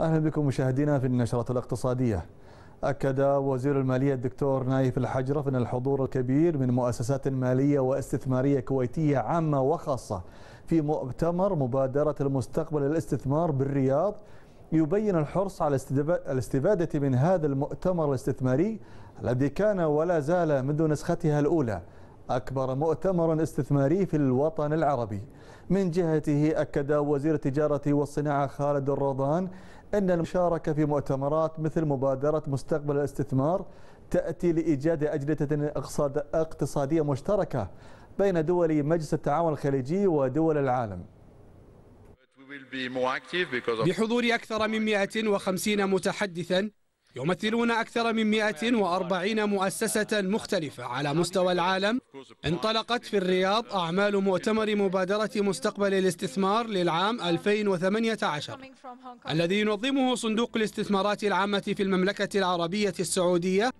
أهلا بكم مشاهدينا في النشرة الاقتصادية أكد وزير المالية الدكتور نايف الحجرف أن الحضور الكبير من مؤسسات مالية واستثمارية كويتية عامة وخاصة في مؤتمر مبادرة المستقبل للاستثمار بالرياض يبين الحرص على الاستفادة من هذا المؤتمر الاستثماري الذي كان ولا زال منذ نسختها الأولى أكبر مؤتمر استثماري في الوطن العربي من جهته أكد وزير التجارة والصناعة خالد الرضان أن المشاركة في مؤتمرات مثل مبادرة مستقبل الاستثمار تأتي لإيجاد أجندة اقتصادية مشتركة بين دول مجلس التعاون الخليجي ودول العالم بحضور أكثر من 150 متحدثا يمثلون أكثر من 140 مؤسسة مختلفة على مستوى العالم انطلقت في الرياض أعمال مؤتمر مبادرة مستقبل الاستثمار للعام 2018 الذي ينظمه صندوق الاستثمارات العامة في المملكة العربية السعودية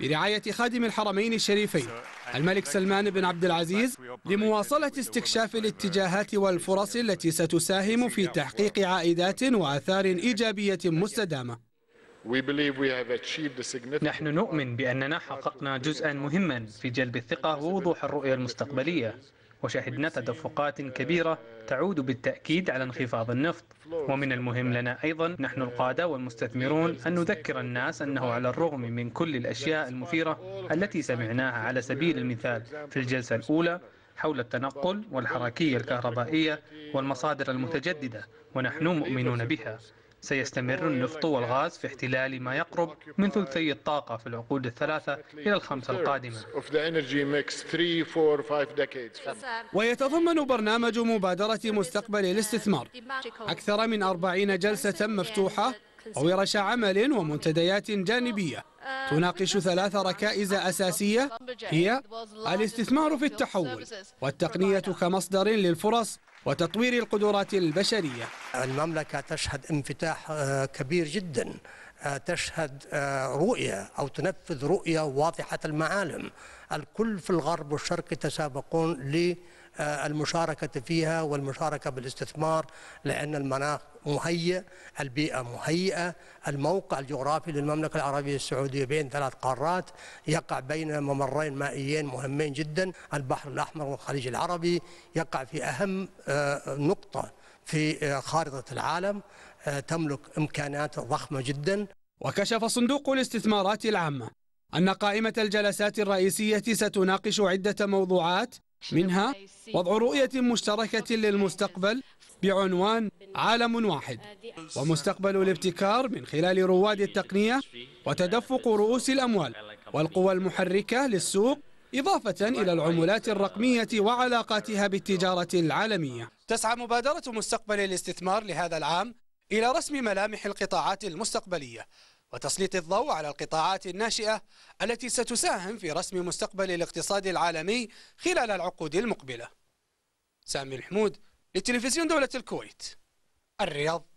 برعاية خادم الحرمين الشريفين الملك سلمان بن عبد العزيز لمواصلة استكشاف الاتجاهات والفرص التي ستساهم في تحقيق عائدات وآثار إيجابية مستدامة نحن نؤمن بأننا حققنا جزءا مهما في جلب الثقة ووضوح الرؤية المستقبلية وشهدنا تدفقات كبيرة تعود بالتأكيد على انخفاض النفط ومن المهم لنا أيضا نحن القادة والمستثمرون أن نذكر الناس أنه على الرغم من كل الأشياء المثيرة التي سمعناها على سبيل المثال في الجلسة الأولى حول التنقل والحركية الكهربائية والمصادر المتجددة ونحن مؤمنون بها سيستمر النفط والغاز في احتلال ما يقرب من ثلثي الطاقة في العقود الثلاثة إلى الخمسة القادمة ويتضمن برنامج مبادرة مستقبل الاستثمار أكثر من أربعين جلسة مفتوحة ورش عمل ومنتديات جانبية تناقش ثلاث ركائز أساسية هي الاستثمار في التحول والتقنية كمصدر للفرص وتطوير القدرات البشرية المملكة تشهد انفتاح آه، كبير جدا تشهد آه، رؤية أو تنفذ رؤية واضحة المعالم الكل في الغرب والشرق يتسابقون للمشاركة آه، فيها والمشاركة بالاستثمار لأن المناخ مهيئ البيئة مهيئة الموقع الجغرافي للمملكة العربية السعودية بين ثلاث قارات يقع بين ممرين مائيين مهمين جدا البحر الأحمر والخليج العربي يقع في أهم آه، نقطة في آه، خارطة العالم آه، تملك إمكانات ضخمة جدا وكشف صندوق الاستثمارات العامة أن قائمة الجلسات الرئيسية ستناقش عدة موضوعات منها وضع رؤية مشتركة للمستقبل بعنوان عالم واحد ومستقبل الابتكار من خلال رواد التقنية وتدفق رؤوس الأموال والقوى المحركة للسوق إضافة إلى العملات الرقمية وعلاقاتها بالتجارة العالمية تسعى مبادرة مستقبل الاستثمار لهذا العام إلى رسم ملامح القطاعات المستقبلية وتسليط الضوء على القطاعات الناشئة التي ستساهم في رسم مستقبل الاقتصاد العالمي خلال العقود المقبلة سامي الحمود لتلفزيون دولة الكويت الرياض